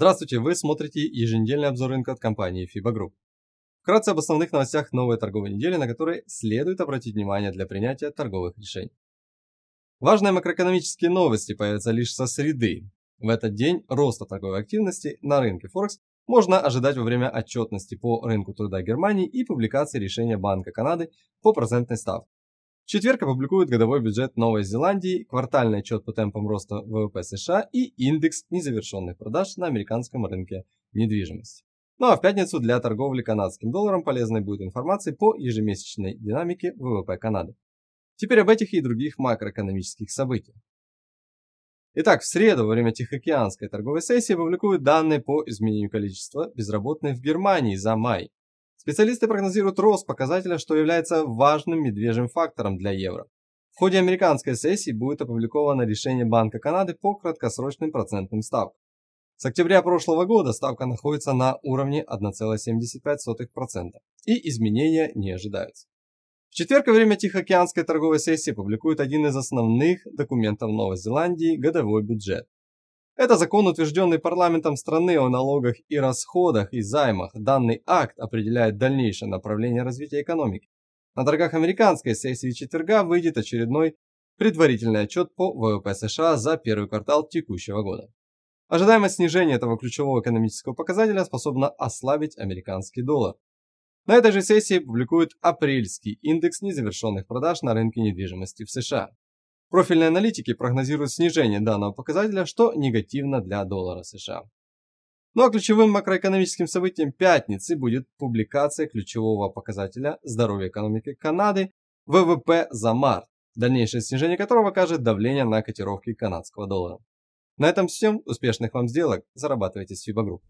Здравствуйте, вы смотрите еженедельный обзор рынка от компании FIBA Group. Вкратце об основных новостях новой торговой недели, на которые следует обратить внимание для принятия торговых решений. Важные макроэкономические новости появятся лишь со среды. В этот день роста торговой активности на рынке Форекс можно ожидать во время отчетности по рынку труда Германии и публикации решения Банка Канады по процентной ставке. В четверг опубликуют годовой бюджет Новой Зеландии, квартальный отчет по темпам роста ВВП США и индекс незавершенных продаж на американском рынке недвижимости. Ну а в пятницу для торговли канадским долларом полезной будет информация по ежемесячной динамике ВВП Канады. Теперь об этих и других макроэкономических событиях. Итак, в среду во время Тихоокеанской торговой сессии публикуют данные по изменению количества безработных в Германии за май. Специалисты прогнозируют рост показателя, что является важным медвежьим фактором для евро. В ходе американской сессии будет опубликовано решение Банка Канады по краткосрочным процентным ставкам. С октября прошлого года ставка находится на уровне 1,75%, и изменения не ожидаются. В четверг во время Тихоокеанской торговой сессии публикуют один из основных документов Новой Зеландии – годовой бюджет. Это закон, утвержденный парламентом страны о налогах и расходах и займах. Данный акт определяет дальнейшее направление развития экономики. На дорогах американской сессии четверга выйдет очередной предварительный отчет по ВВП США за первый квартал текущего года. Ожидаемое снижение этого ключевого экономического показателя способно ослабить американский доллар. На этой же сессии публикуют апрельский индекс незавершенных продаж на рынке недвижимости в США. Профильные аналитики прогнозируют снижение данного показателя, что негативно для доллара США. Ну а ключевым макроэкономическим событием пятницы будет публикация ключевого показателя здоровья экономики Канады ВВП за март, дальнейшее снижение которого окажет давление на котировки канадского доллара. На этом все. Успешных вам сделок. Зарабатывайте с FIBA Group.